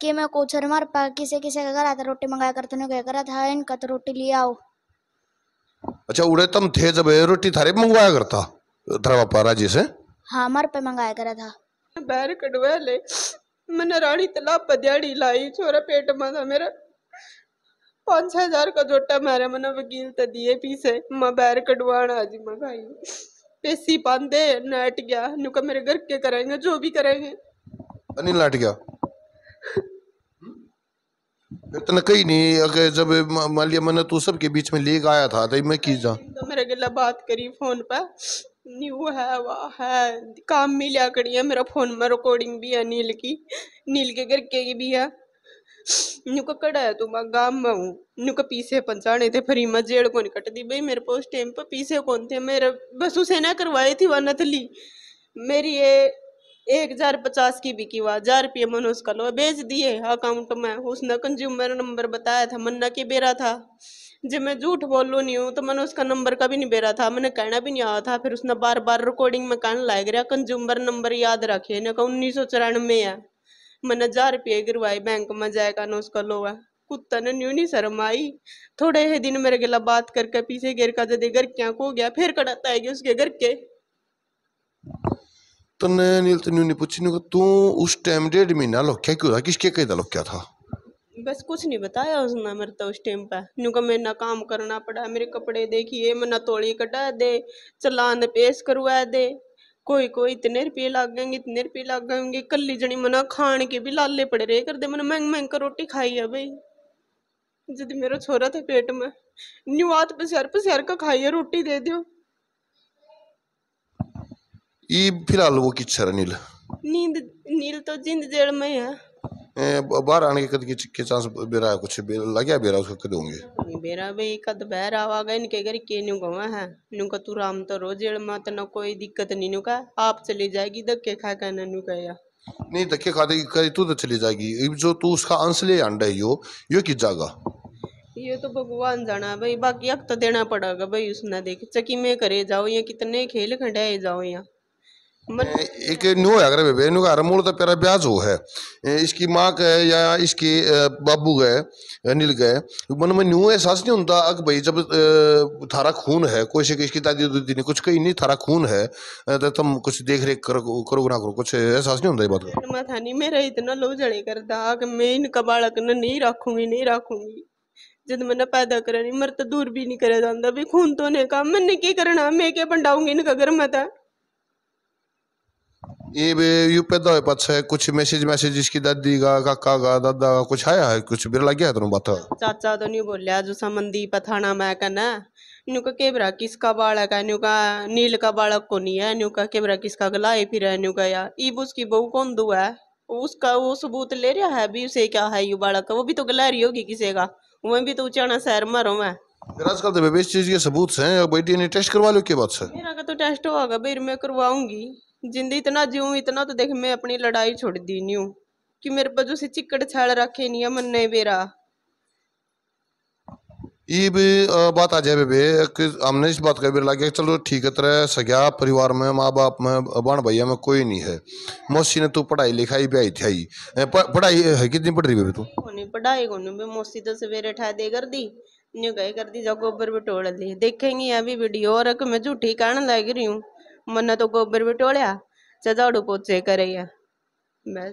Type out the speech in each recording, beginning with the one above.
कि मैं कुछ मार पा किसे किसे का करा था रोटी मंगाया करते ने करा था इनका तो रोटी ले आओ अच्छा उड़े तुम थे जब रोटी थारे मंगवाया करता थारा पापा राजी से हाँ मार पे मंगाया करा था बैर कटवा ले मैंने रानी तलाब पर लाई छोरा पेट में था मेरा पांच छः हजार का जोटा मारा मैंने वकील तो दिए पीछे मैं बैर कटवाना आज मंगाई भाई पेसी पांदे नट गया नुका मेरे घर के करेंगे जो भी करेंगे अनिल नट गया कहीं नहीं अगर जब मालिया लिया मैंने तो सब के बीच में लेग आया था तो मैं की जा तो मेरे गला बात करी फोन पर न्यू है वाह है काम मिला करी है मेरा फोन में रिकॉर्डिंग भी है नील की नील के घर के भी है न्यू का कड़ा है तू मैं गांव में हूँ का पीसे पंचाने थे फरी मैं जेड़ को कट दी भाई मेरे पास टाइम पर पीसे कौन थे मेरे बस उसे ना करवाई थी वरना थली तो मेरी ये एक हजार पचास की बिकी हुआ हजार रुपये मनोज का लो बेच दिए अकाउंट में उसने कंज्यूमर नंबर बताया था मन्ना के बेरा था जब मैं झूठ बोलू नहीं हूँ तो मैंने उसका नंबर का भी नहीं बेरा था मैंने कहना भी नहीं आया था फिर उसने बार बार रिकॉर्डिंग में कहने लाया गया कंज्यूमर नंबर याद रखे ना कहा उन्नीस सौ चौरानवे है मैंने हजार रुपये गिरवाए बैंक में जाएगा ना उसका लो है कुत्ता ने न्यू नहीं शर्म आई थोड़े ही दिन मेरे गिला बात करके पीछे गिर का जदे घर क्या हो गया फिर कड़ाता है उसके घर के तने नील तनु ने पूछी नहीं तू उस टाइम डेढ़ महीना लोख्या क्यों किसके कहीं का लोख्या था बस कुछ नहीं बताया उसने मेरे तो उस टाइम पर नुका मेरे ना काम करना पड़ा मेरे कपड़े देखिए मैं तोड़ी कटा दे चलान पेश करवा दे कोई कोई इतने रुपये लग गएंगे इतने रुपये लग गएंगे कली जनी मना खाने के भी लाले पड़े रहे कर दे मैंने महंग महंग का रोटी खाई है भाई जब मेरा छोरा था पेट में न्यू आत पसियार पसियार का खाई है रोटी दे दो ये फिलहाल वो किच्छर है नील नींद नील तो जिंद जेल में है बाहर आने के कद के, के चांस बेरा है कुछ बे, लग गया बेरा उसको कद होंगे बेरा भाई कद बहर आवा गए इनके घर के न्यू गवा है न्यू का तू राम तो रोज जेल में तो ना कोई दिक्कत नहीं न्यू का आप चली जाएगी धक्के खा के न्यू का या नहीं धक्के खा दे करे तू तो चली जाएगी जो तू उसका अंश ले अंडा यो यो किस जागा ये तो भगवान जाना भाई बाकी अब तो देना पड़ेगा भाई उसने देख चकी में करे जाओ या कितने खेल खंडाए जाओ यहाँ एक नो अगर बेबे नु अर मूल तो पेरा ब्याज हो है इसकी माँ का है या इसके बाबू का है अनिल का है मन में न्यू एहसास नहीं होता अग भाई जब थारा खून है कोई से इसकी दादी दूदी नहीं कुछ कहीं नहीं थारा खून है तो तुम कुछ देख रेख करो करो ना करो कुछ एहसास नहीं होता ये बात का माथा नहीं मेरा इतना लो जड़े कर कि मैं इनका बालक ने नहीं रखूंगी नहीं रखूंगी जब मैंने पैदा करा नहीं मर तो दूर भी नहीं करा जाता भी खून तो नहीं का मैंने की करना मैं क्या बंडाऊंगी इनका घर में था ये बे यू पैदा होए पाछे कुछ मैसेज मैसेज इसकी दादी का काका का दादा का कुछ आया है कुछ बिर लग गया है तुम पता चाचा तो नहीं बोलया जो संबंधी पथाना मैं कने न्यू का केबरा किसका बालक है न्यू का नील का बालक को नहीं है न्यू का केबरा किसका गला है फिर न्यू का या ईब उसकी बहू कौन दू है उसका वो सबूत ले रहा है भी उसे क्या है यू बालक वो भी तो गला रही होगी किसी का मैं भी तो उचाना शहर में रहूँ मैं आजकल तो बेबी चीज के सबूत हैं बेटी ने टेस्ट करवा लो के बात से मेरा का तो टेस्ट होगा बेर मैं करवाऊंगी जिंदा इतना जीऊँ इतना तो देख मैं अपनी लड़ाई छोड़ दी नहीं हूँ कि मेरे पर जो चिक्कड़ छाल रखे नहीं है मन बेरा ये भी बात आ जाए बे कि हमने इस बात का भी लगे चलो ठीक है तरह सगा परिवार में माँ बाप में बहन भैया में कोई नहीं है मौसी ने तू तो पढ़ाई लिखाई भी आई थी पढ़ाई है कितनी पढ़ रही है तू पढ़ाई को नहीं मौसी तो सवेरे ठा दे कर दी न्यू गए कर दी जो गोबर भी टोड़ दी अभी वीडियो और मैं झूठी कारण लग रही हूँ મને તો ગોબર બટોળ્યા સજાડુ પોચે કરૈયા बस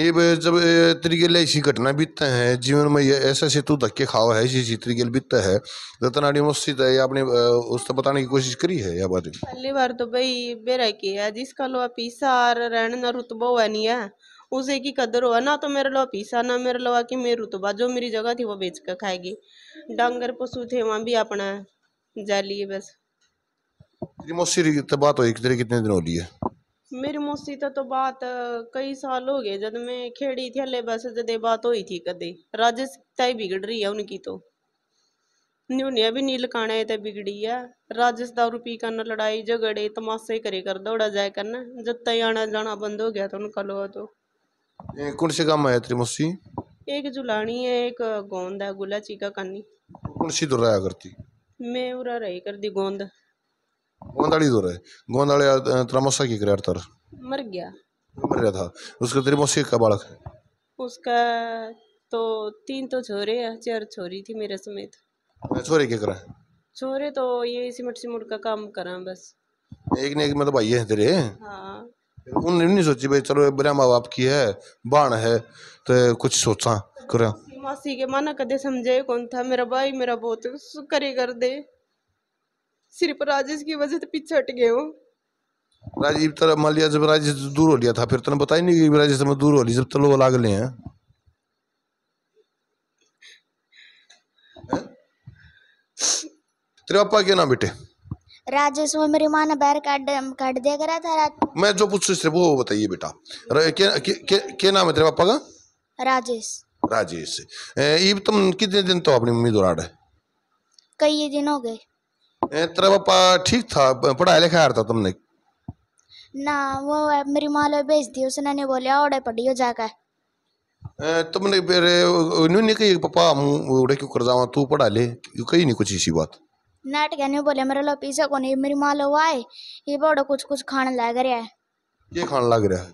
ये जब त्रिगेल ऐसी घटना बीतता है जीवन में ये ऐसा से तू धक्के खाओ है ऐसी त्रिगेल बीतता है रतनाड़ी मस्जिद है या आपने उससे बताने की कोशिश करी है या बात पहली बार तो भाई बेरा की है जिसका लो पीसा और रहने ना रुतबा हुआ नहीं है उसे की कदर हुआ ना तो मेरे लो पीसा ना मेरे लो की मेरी रुतबा जो मेरी जगह थी वो बेच कर खाएगी डांगर पशु थे वहाँ भी अपना जा लिए बस ਤੇਰੀ ਮੌਸੀ ਦੀ ਤਾਂ ਬਾਤ ਹੋਈ ਤੇਰੇ ਕਿੰਨੇ ਦਿਨ ਹੋ ਲਈ ਹੈ ਮੇਰੀ ਮੌਸੀ ਤਾਂ ਤੋਂ ਬਾਤ ਕਈ ਸਾਲ ਹੋ ਗਏ ਜਦ ਮੈਂ ਖੇੜੀ ਥੀ ਹਲੇ ਬਸ ਜਦੇ ਬਾਤ ਹੋਈ ਥੀ ਕਦੇ ਰਾਜਸਥਾਨ ਹੀ ਵਿਗੜ ਰਹੀ ਹੈ ਉਨਕੀ ਤੋਂ ਨਿਉਨਿਆ ਵੀ ਨੀ ਲਕਾਣਾ ਤੇ ਵਿਗੜੀ ਆ ਰਾਜਸਥਾਨ ਰੂਪੀ ਕਰਨ ਲੜਾਈ ਝਗੜੇ ਤਮਾਸੇ ਕਰੇ ਕਰ ਦੌੜਾ ਜਾਇ ਕਰਨ ਜਦ ਤਾਈ ਆਣਾ ਜਾਣਾ ਬੰਦ ਹੋ ਗਿਆ ਤੁਹਾਨੂੰ ਕਲੋ ਤੋ ਇਹ ਕੁਣ ਸੇ ਕੰਮ ਆਇਆ ਤੇ ਮੁਸੀ ਇੱਕ ਜੁਲਾਣੀ ਹੈ ਇੱਕ ਗੋਂਦ ਹੈ ਗੁਲਾਚੀ ਕਾ ਕੰਨੀ ਕੁਣ ਸੀ ਦੁਰਾਇਆ ਕਰਤੀ ਮੈਂ ਉਰਾ ਰਹੀ ਕਰਦੀ ਗੋਂਦ गोंदाड़ी दूर है गोंदाड़ी त्रमोसा की क्रिया तर मर गया मर गया था उसके त्रिमोसी का बालक उसका तो तीन तो छोरे चार छोरी थी मेरे समेत छोरे क्या करा छोरे तो ये सिमट सिमट का काम करा बस एक ने एक मतलब भाई है तेरे हाँ उनने नहीं सोची भाई चलो बड़ा माँ बाप की है बाण है तो कुछ सोचा करा मासी के माना कदे समझे कौन था मेरा भाई मेरा बहुत करे कर दे सिर्फ राजेश की वजह से पीछे हट गए हो राजीव तरह तो मान लिया जब राजेश दूर हो लिया था फिर तने बताई नहीं कि राजेश में दूर हो लिया जब तलो तो लाग ले हैं है? तेरे पापा के ना बेटे राजेश वो मेरी माँ ने बाहर काट काट दिया करा था रात मैं जो पूछ रही वो बताइए बेटा क्या क्या नाम है तेरे पापा का राजेश राजेश ये तुम कितने दिन तो अपनी मम्मी दुराड़ रहे कई दिन हो गए तेरा पापा ठीक था पढ़ाया लिखाया था तुमने ना वो मेरी माँ लोग भेज दी उसने नहीं बोलिया और पढ़ी हो जाकर तुमने फिर नहीं कही पापा हम उड़े क्यों कर जावा तू पढ़ा ले क्यों कही नहीं कुछ इसी बात तो नेट क्या नहीं बोले मेरे लोग पीछे को नहीं मेरी माँ लोग आए ये बड़ो कुछ कुछ खाने लग रहा है ये खाने लग रहा है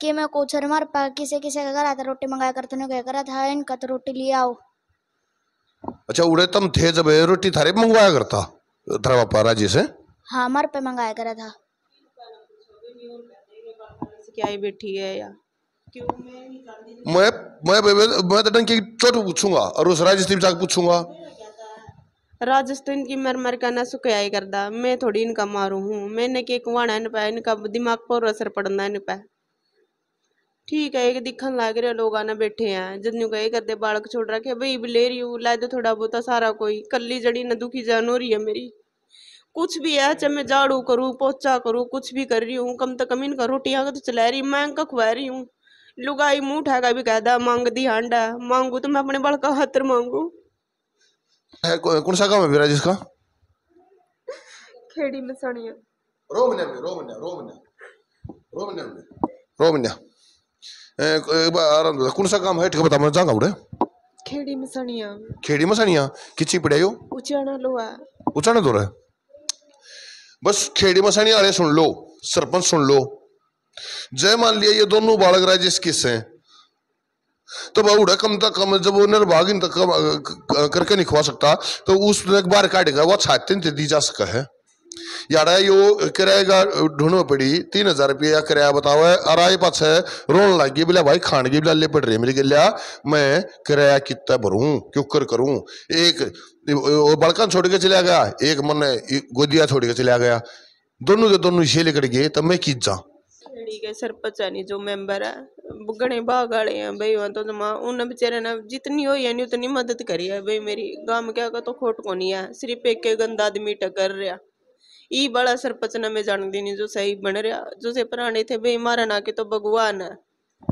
कि मैं कुछ मार पा किसे किसे का करा था तो रोटी मंगाया करते ने कह करा था इनका तो रोटी ले आओ अच्छा उड़े तुम थे जब रोटी थारे मंगवाया करता था पापा राजी से हाँ मर पे मंगाया करा था क्या ही बैठी है या क्यों मैं मैं मैं मैं तो की चोट पूछूंगा और उस राजस्थान जाकर पूछूंगा राजस्थान तो की मर मर का ना सुख आई करदा मैं थोड़ी इनका मारू हूँ मैंने के कुआना इन पे इनका दिमाग पर असर पड़ना इन पे ठीक है एक दिखन लग रहे लोग आने बैठे हैं जदनू कहे करते बालक छोड़ रखे भाई भी ले रही हूँ ला दो थोड़ा बहुत सारा कोई कली जड़ी ना दुखी जान हो रही है मेरी कुछ भी है चाहे मैं झाड़ू करूँ पोचा करूँ कुछ भी कर रही हूँ कम तो कम इनका रोटियाँ का तो चला रही मैं का खुआ रही हूँ लुगाई मुँह उठाकर भी कह दिया मांग दी है मांगू तो मैं अपने बाल का हाथर मांगू कौन सा काम है मेरा जिसका खेड़ी में सड़िया रोमन्या में रोमन्या रोमन्या रोमन्या कौन सा काम है ठीक बता मैं जाऊंगा उड़े खेड़ी खेड़ी किची पड़ायो उचाना लोआ उचाना तो है बस खेड़ी अरे सुन लो सरपंच सुन लो जय मान लिया ये दोनों बालक राज किस हैं तो बहुड़ा कम तक कम जब वो तक करके नहीं खुआ सकता तो उस बार काटेगा वो छाते दी जा सका है यारा यो किराए का ढूंढो पड़ी तीन हजार रुपया किराया बताओ है अराए पास है रोन लग गई बोला भाई खान की बोला पड़ रही मेरी गलिया मैं किराया कितना भरूं क्यों कर करूं एक बड़कन छोड़ के चला गया एक मन गोदिया छोड़ के चला गया दोनों के दोनों इसे लेकर गए तब तो मैं की जा ठीक है सरपंच जो मेंबर है घने भाग हैं भाई तो, तो बेचारे ने जितनी हो यानी उतनी मदद करी है भाई मेरी गांव क्या का तो खोट को नहीं है सिर्फ एक गंदा आदमी टकर रहा ई बड़ा सरपंच ने मैं जान देनी जो सही बन रहा जो से पुराने थे बे मारा ना के तो भगवान है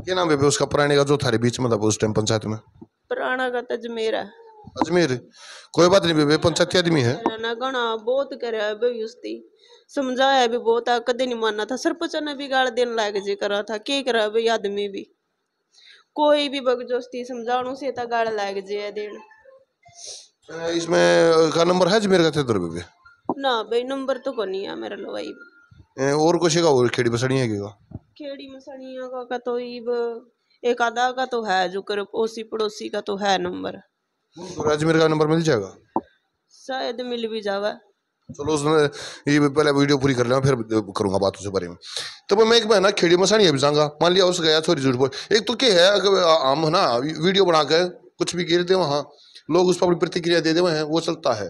के नाम है बे उसका पुराने का जो थारे बीच में था उस टाइम पंचायत में पुराना का अजमेर है अजमेर कोई बात नहीं बे पंचायती आदमी है ना गणा बहुत करे बे उसती समझाया भी बहुत आ कदे नहीं मानना था सरपंच ने भी गाल देने लायक जी करा था के करा बे आदमी भी कोई भी बगजोस्ती समझाणु से ता गाड़ लायक जी है देन इसमें का नंबर है अजमेर का थे दरबे ਨਾ ਬਈ ਨੰਬਰ ਤਾਂ ਕੋਨੀ है मेरा ਲਵਾਈ ए, और कुछ का और खेड़ी बसड़ी है का खेड़ी मसनिया का का तो ईब एक आधा का तो है जो कर ओसी पड़ोसी का तो है नंबर तो राजमीर का नंबर मिल जाएगा शायद मिल भी जावा चलो उसमें ये पहले वीडियो पूरी कर लेना फिर करूंगा बात उसके बारे में तो मैं एक मैं ना खेड़ी मसानी अभी जाऊंगा मान लिया उस गया थोड़ी जरूर एक तो क्या है अगर आम है ना वीडियो बना के कुछ भी गिर दे वहाँ लोग उस पर अपनी प्रतिक्रिया दे दे हैं वो चलता है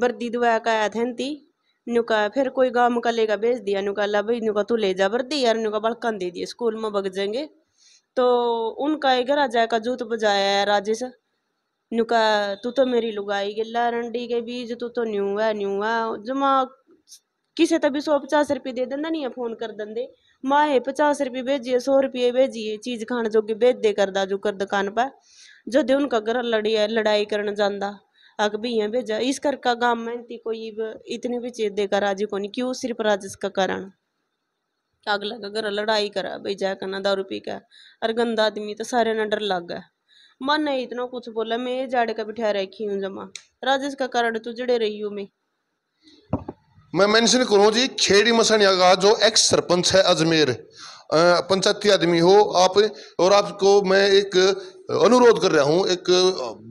बर्दी दुआ का आया थे नुका फिर कोई गाँव का लेगा भेज दिया नुका ला भाई नुका तू ले जा बर्दी यार नुका बड़कन दे दिए स्कूल में बग जाएंगे तो उनका एक राजा का जूत बजाया है राजेश नुका तू तो मेरी लुगाई गिला रंडी के बीज तू तो न्यू है न्यू है जमा किसे तभी सौ पचास रुपये दे देंदा नहीं है फोन कर देंदे माहे पचास रुपये भेजिए सौ रुपये भेजिए चीज खाने जोगे भेज दे करदा जो कर दुकान पर जो दे उनका घर लड़ी लड़ाई करने जाता अग भी हैं भेजा इस कर का मेहनती कोई इतनी भी चीज देकर राजी को नहीं क्यों सिर्फ राजस का कारण आग लगा कर लड़ाई करा भाई जा करना दारू पी का अरे गंदा आदमी तो सारे ने डर लग गया मन नहीं इतना कुछ बोला मैं ये जाड़े का बिठा रखी हूँ जमा राजेश का कारण तो जड़े रही हूँ मैं मैं मेंशन करूं जी खेड़ी मसनिया का जो एक्स सरपंच है अजमेर पंचायती आदमी हो आप और आपको मैं एक अनुरोध कर रहा हूँ एक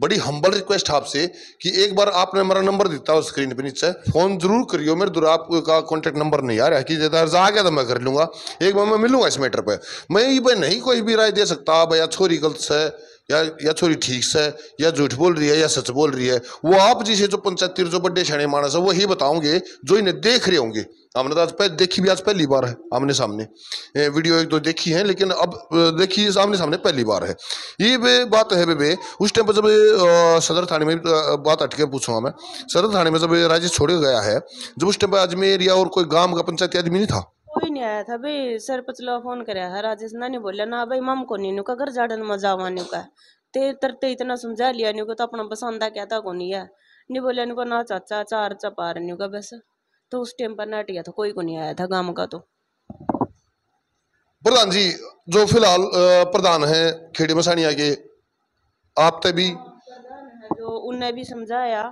बड़ी हम्बल रिक्वेस्ट आपसे कि एक बार आपने मेरा नंबर दिता हो स्क्रीन पे नीचे फ़ोन जरूर करियो मेरे दूर आपका कॉन्टेक्ट नंबर नहीं आ रहा है कि अर्जा आ गया तो मैं कर लूँगा एक बार मैं मिलूंगा इस मैटर पर मैं ये भाई नहीं कोई भी राय दे सकता भाई छोरी गलत है या या छोरी ठीक से या झूठ बोल रही है या सच बोल रही है वो आप जिसे जो पंचायती जो बड़े शाणे मानस है वही बताओगे जो इन्हें देख रहे होंगे हमने तो आज पहले देखी भी आज पहली बार है आमने सामने वीडियो एक दो देखी है लेकिन अब देखी सामने सामने पहली बार है ये बे बात है बे बे उस टाइम पर जब सदर थाने में बात अटके पूछूंगा मैं सदर थाने में जब राज्य छोड़े गया है जब उस टाइम पर अजमेर या और कोई गाँव का पंचायत आदमी नहीं था कोई नहीं आया था भाई सर लो फोन कर राजेश ना नहीं बोला ना भाई मम को नहीं नुका घर झाड़न में जावा का ते तरते इतना समझा लिया नहीं तो अपना पसंद आ क्या था को नहीं है नहीं बोला नुका ना चाचा चार चपार नुका बस तो उस टाइम पर नट गया था कोई को नहीं आया था गांव का तो प्रधान जी जो फिलहाल प्रधान है खेड़ी मसानिया के आप ते भी जो उनने भी समझाया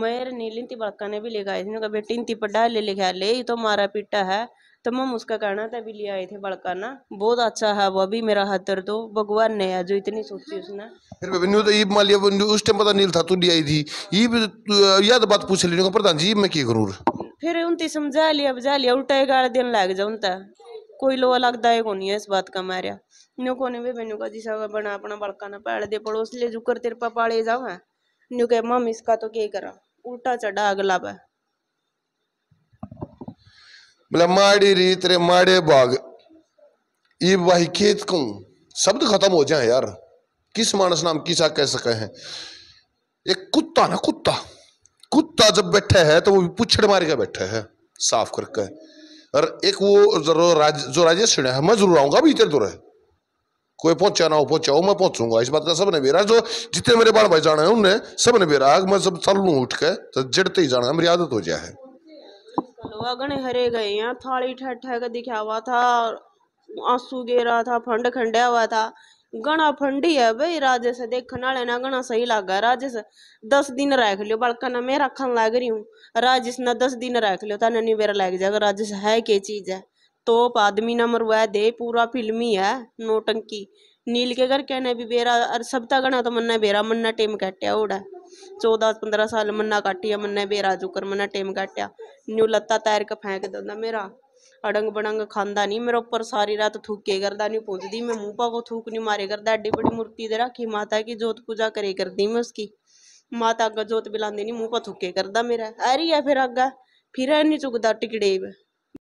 मेयर ने लिंती बड़का ने भी लेकर आए थे बेटी इंती पढ़ा ले लिखा ले ये तो मारा पीटा है तो मम उसका कहना था भी ले आए थे बड़का ना बहुत अच्छा है वो अभी मेरा हतर दर्द भगवान ने है जो इतनी सोची उसने फिर बेबी तो ये मान लिया उस टाइम पता नील था तू ली आई थी ये याद बात पूछ ली प्रधान जी मैं की करूँ फिर उनती समझा लिया बजा लिया उल्टा एक गाल दिन लग जाऊ कोई लोहा लगता है कौन इस बात का मारिया न्यू कोने वे मैनू का जिसा बना अपना बड़का ना पाड़ दे पड़ोस ले जुकर तेरे पा पाले जाओ है न्यू कह मम इसका तो क्या करा उल्टा चढ़ा अगला पै मतलब माड़ी रीत रे माड़े बाग ये वही खेत को शब्द खत्म हो जाए यार किस मानस नाम किसा कह सके हैं एक कुत्ता ना कुत्ता कुत्ता जब बैठा है तो वो पुछड़ मार के बैठा है साफ करके और एक वो जो राज जो राजेश सिंह है मैं जरूर आऊंगा अभी इतने दूर है कोई पहुंचा ना हो पहुंचा हो मैं पहुंचूंगा इस बात का सबने बेरा जो जितने मेरे बाल भाई जाना है उनने सबने बेरा मैं सब चल लू उठ के तो जड़ते ही जाना मेरी आदत हो जाए है गने हरे गए यहाँ थाली ठह ठह के दिखा हुआ था आंसू गिर रहा था फंड खंडा हुआ था घना फंडी है भाई राजे से देखने वाले ना घना सही लागा राजे से दस दिन रख लियो बड़का ना मैं रखन लग रही हूँ राजे से ना दस दिन रख लियो तेना नहीं मेरा लग जाएगा राजे से है क्या चीज है तोप आदमी ना मरवा दे पूरा फिल्मी है नोटंकी नील के घर कहने भी बेरा और सबता गणा तो मन्ना बेरा मन्ना टेम काटिया ओड़ा चौदह पंद्रह साल मन्ना काटिया मन्ना बेरा जुकर मन्ना टेम काटिया न्यू लत्ता तैर के फेंक देता मेरा ਅੜੰਗ ਬੜੰਗ ਖਾਂਦਾ ਨਹੀਂ ਮੇਰੇ ਉੱਪਰ ਸਾਰੀ ਰਾਤ ਥੁੱਕੇ ਕਰਦਾ ਨਹੀਂ ਪੁੱਜਦੀ ਮੈਂ ਮੂੰਹ ਪਾ ਕੋ ਥੂਕ ਨਹੀਂ ਮਾਰੇ ਕਰਦਾ ਐਡੀ ਬੜੀ ਮੂਰਤੀ ਦੇ ਰੱਖੀ ਮਾਤਾ ਕੀ ਜੋਤ ਪੂਜਾ ਕਰੇ ਕਰਦੀ ਮੈਂ ਉਸकी ਮਾਤਾ ਅੱਗ ਜੋਤ ਬਿਲਾਉਂਦੀ ਨਹੀਂ ਮੂੰਹ ਪਾ ਥੁੱਕੇ ਕਰਦਾ ਮੇਰਾ ਐਰੀ ਆ ਫਿਰ ਅੱਗਾ ਫਿਰ ਐਨੀ ਚੁਗਦਾ ਟਿਕੜੇ